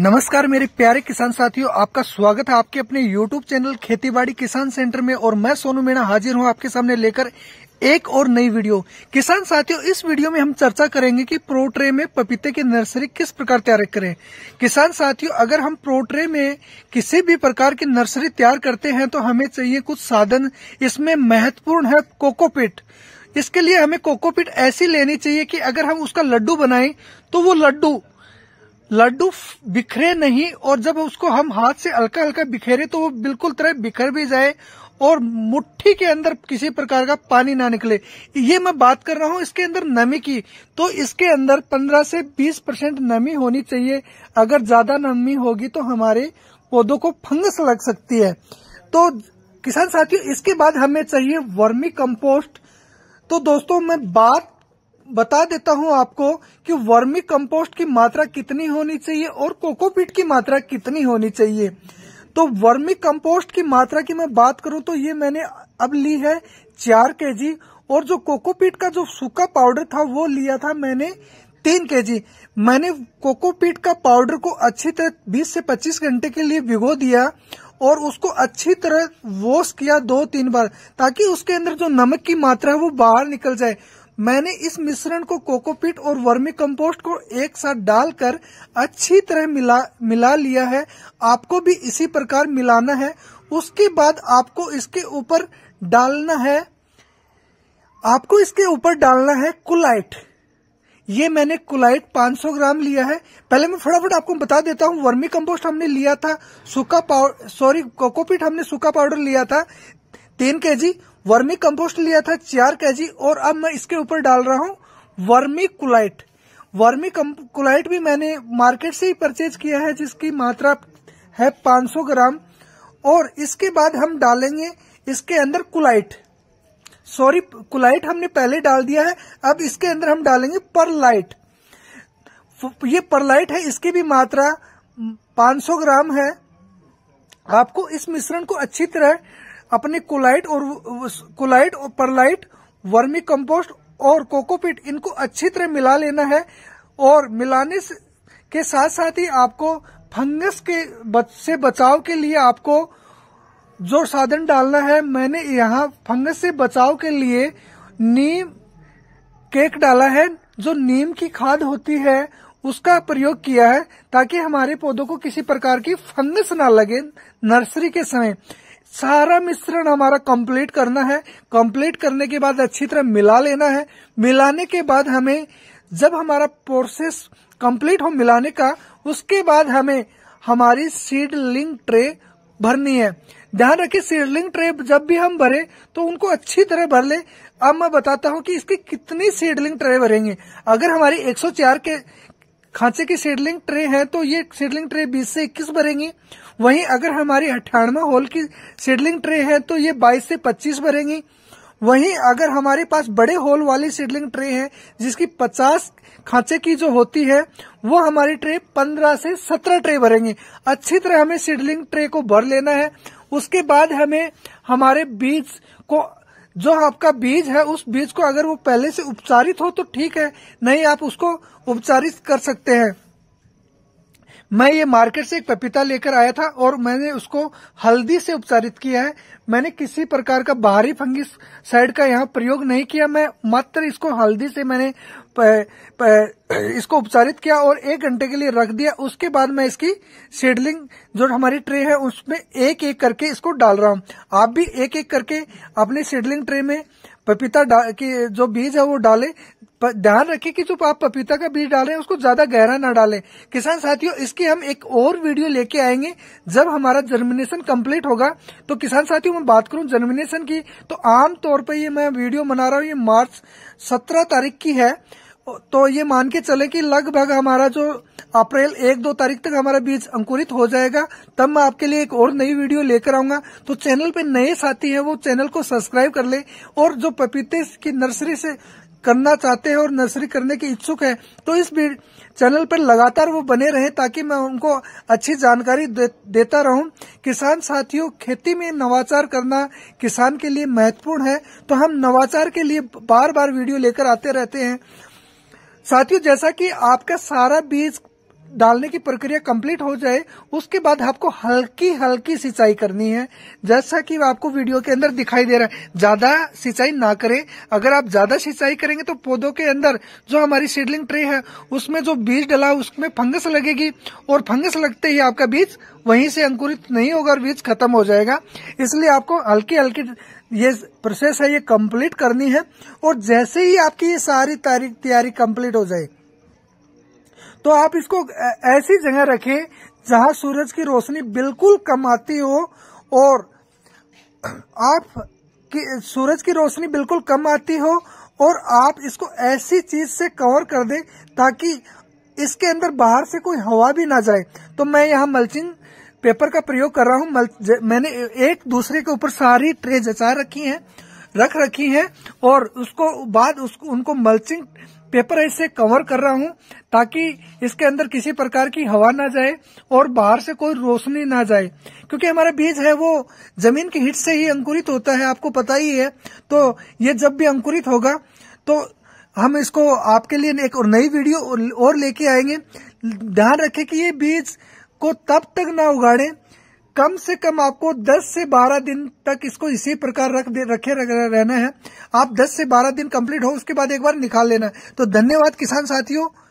नमस्कार मेरे प्यारे किसान साथियों आपका स्वागत है आपके अपने YouTube चैनल खेतीबाड़ी किसान सेंटर में और मैं सोनू मीणा हाजिर हूं आपके सामने लेकर एक और नई वीडियो किसान साथियों इस वीडियो में हम चर्चा करेंगे कि प्रोट्रे में पपीते की नर्सरी किस प्रकार तैयार करें किसान साथियों अगर हम प्रोट्रे में किसी भी प्रकार की नर्सरी तैयार करते हैं तो हमें चाहिए कुछ साधन इसमें महत्वपूर्ण है कोकोपिट इसके लिए हमें कोकोपिट ऐसी लेनी चाहिए कि अगर हम उसका लड्डू बनाएं तो वो लड्डू लड्डू बिखरे नहीं और जब उसको हम हाथ से हल्का हल्का बिखेरे तो वो बिल्कुल तरह बिखर भी जाए और मुट्ठी के अंदर किसी प्रकार का पानी ना निकले ये मैं बात कर रहा हूँ इसके अंदर नमी की तो इसके अंदर 15 से 20 परसेंट नमी होनी चाहिए अगर ज्यादा नमी होगी तो हमारे पौधों को फंगस लग सकती है तो किसान साथियों इसके बाद हमें चाहिए वर्मी कंपोस्ट तो दोस्तों मैं बात बता देता हूं आपको कि वर्मी कंपोस्ट की मात्रा कितनी होनी चाहिए और कोकोपीट की मात्रा कितनी होनी चाहिए तो वर्मी कंपोस्ट की मात्रा की मैं बात करूं तो ये मैंने अब ली है चार केजी और जो कोकोपीट का जो सूखा पाउडर था वो लिया था मैंने तीन केजी मैंने कोकोपीट का पाउडर को अच्छी तरह 20 से 25 घंटे के लिए भिगो दिया और उसको अच्छी तरह वॉश किया दो तीन बार ताकि उसके अंदर जो नमक की मात्रा है वो बाहर निकल जाए मैंने इस मिश्रण को कोकोपीट और वर्मी कंपोस्ट को एक साथ डालकर अच्छी तरह मिला मिला लिया है आपको भी इसी प्रकार मिलाना है उसके बाद आपको इसके ऊपर डालना है आपको इसके ऊपर डालना है कुलाइट ये मैंने कुलाइट 500 ग्राम लिया है पहले मैं फटाफट आपको बता देता हूँ वर्मी कंपोस्ट हमने लिया था सूखा पाउडर सॉरी कोकोपीट हमने सूखा पाउडर लिया था तीन के जी वर्मी कंपोस्ट लिया था चार के और अब मैं इसके ऊपर डाल रहा हूँ वर्मी कुलाइट वर्मी कुलाइट भी मैंने मार्केट से ही परचेज किया है जिसकी मात्रा है 500 ग्राम और इसके बाद हम डालेंगे इसके अंदर कुलाइट सॉरी कुलाइट हमने पहले डाल दिया है अब इसके अंदर हम डालेंगे परलाइट ये परलाइट है इसकी भी मात्रा 500 ग्राम है आपको इस मिश्रण को अच्छी तरह अपने कोलाइट और कोलाइट और परलाइट वर्मी कंपोस्ट और कोकोपीट इनको अच्छी तरह मिला लेना है और मिलाने के साथ साथ ही आपको फंगस के बच, से बचाव के लिए आपको जो साधन डालना है मैंने यहाँ फंगस से बचाव के लिए नीम केक डाला है जो नीम की खाद होती है उसका प्रयोग किया है ताकि हमारे पौधों को किसी प्रकार की फंगस ना लगे नर्सरी के समय सारा मिश्रण हमारा कंप्लीट करना है कंप्लीट करने के बाद अच्छी तरह मिला लेना है मिलाने के बाद हमें जब हमारा प्रोसेस कंप्लीट हो मिलाने का उसके बाद हमें हमारी सीडलिंग ट्रे भरनी है ध्यान रखिए सीडलिंग ट्रे जब भी हम भरे तो उनको अच्छी तरह भर ले अब मैं बताता हूँ कि इसकी कितनी सीडलिंग ट्रे भरेंगे अगर हमारी 104 के खांचे की सीडलिंग ट्रे है तो ये सीडलिंग ट्रे बीस से इक्कीस भरेंगी वहीं अगर हमारी अट्ठानवा होल की सीडलिंग ट्रे है तो ये बाईस से पच्चीस भरेंगी वहीं अगर हमारे पास बड़े होल वाली सीडलिंग ट्रे है जिसकी 50 खांचे की जो होती है वो हमारी ट्रे 15 से 17 ट्रे भरेंगे अच्छी तरह हमें सीडलिंग ट्रे को भर लेना है उसके बाद हमें हमारे बीज को जो आपका बीज है उस बीज को अगर वो पहले से उपचारित हो तो ठीक है नहीं आप उसको उपचारित कर सकते हैं मैं ये मार्केट से एक पपीता लेकर आया था और मैंने उसको हल्दी से उपचारित किया है मैंने किसी प्रकार का बाहरी फंगिस साइड का यहाँ प्रयोग नहीं किया मैं मात्र इसको हल्दी से मैंने प, प, इसको उपचारित किया और एक घंटे के लिए रख दिया उसके बाद मैं इसकी सीडलिंग जो हमारी ट्रे है उसमें एक एक करके इसको डाल रहा हूँ आप भी एक एक करके अपने सीडलिंग ट्रे में पपीता की जो बीज है वो डाले ध्यान रखें कि जो आप पपीता का बीज डाले उसको ज्यादा गहरा ना डालें किसान साथियों इसकी हम एक और वीडियो लेके आएंगे जब हमारा जर्मिनेशन कंप्लीट होगा तो किसान साथियों मैं बात करूं जर्मिनेशन की तो आमतौर पर ये मैं वीडियो बना रहा हूँ ये मार्च सत्रह तारीख की है तो ये मान के चले कि लगभग हमारा जो अप्रैल एक दो तारीख तक हमारा बीज अंकुरित हो जाएगा तब मैं आपके लिए एक और नई वीडियो लेकर आऊंगा तो चैनल पे नए साथी हैं वो चैनल को सब्सक्राइब कर ले और जो पपीते की नर्सरी से करना चाहते हैं और नर्सरी करने के इच्छुक हैं तो इस चैनल पर लगातार वो बने रहे ताकि मैं उनको अच्छी जानकारी दे, देता रहूं किसान साथियों खेती में नवाचार करना किसान के लिए महत्वपूर्ण है तो हम नवाचार के लिए बार बार वीडियो लेकर आते रहते हैं साथियों जैसा कि आपका सारा बीज डालने की प्रक्रिया कंप्लीट हो जाए उसके बाद आपको हल्की हल्की सिंचाई करनी है जैसा कि आपको वीडियो के अंदर दिखाई दे रहा है ज्यादा सिंचाई ना करें अगर आप ज्यादा सिंचाई करेंगे तो पौधों के अंदर जो हमारी सीडलिंग ट्रे है उसमें जो बीज डला उसमें फंगस लगेगी और फंगस लगते ही आपका बीज वहीं से अंकुरित नहीं होगा और बीज खत्म हो जाएगा इसलिए आपको हल्की हल्की ये प्रोसेस है ये कंप्लीट करनी है और जैसे ही आपकी ये सारी तैयारी कंप्लीट हो जाए तो आप इसको ऐसी जगह रखें जहां सूरज की रोशनी बिल्कुल कम आती हो और आप की सूरज की रोशनी बिल्कुल कम आती हो और आप इसको ऐसी चीज से कवर कर दें ताकि इसके अंदर बाहर से कोई हवा भी ना जाए तो मैं यहाँ मल्चिंग पेपर का प्रयोग कर रहा हूँ मैंने एक दूसरे के ऊपर सारी ट्रे जचा रखी हैं रख रखी हैं और उसको बाद उसको उनको मल्चिंग पेपर ऐसे कवर कर रहा हूं ताकि इसके अंदर किसी प्रकार की हवा ना जाए और बाहर से कोई रोशनी ना जाए क्योंकि हमारा बीज है वो जमीन के हिट से ही अंकुरित होता है आपको पता ही है तो ये जब भी अंकुरित होगा तो हम इसको आपके लिए एक और नई वीडियो और लेके आएंगे ध्यान रखें कि ये बीज को तब तक ना उगाड़ें कम से कम आपको 10 से 12 दिन तक इसको इसी प्रकार रख रखे रहना है आप 10 से 12 दिन कंप्लीट हो उसके बाद एक बार निकाल लेना तो धन्यवाद किसान साथियों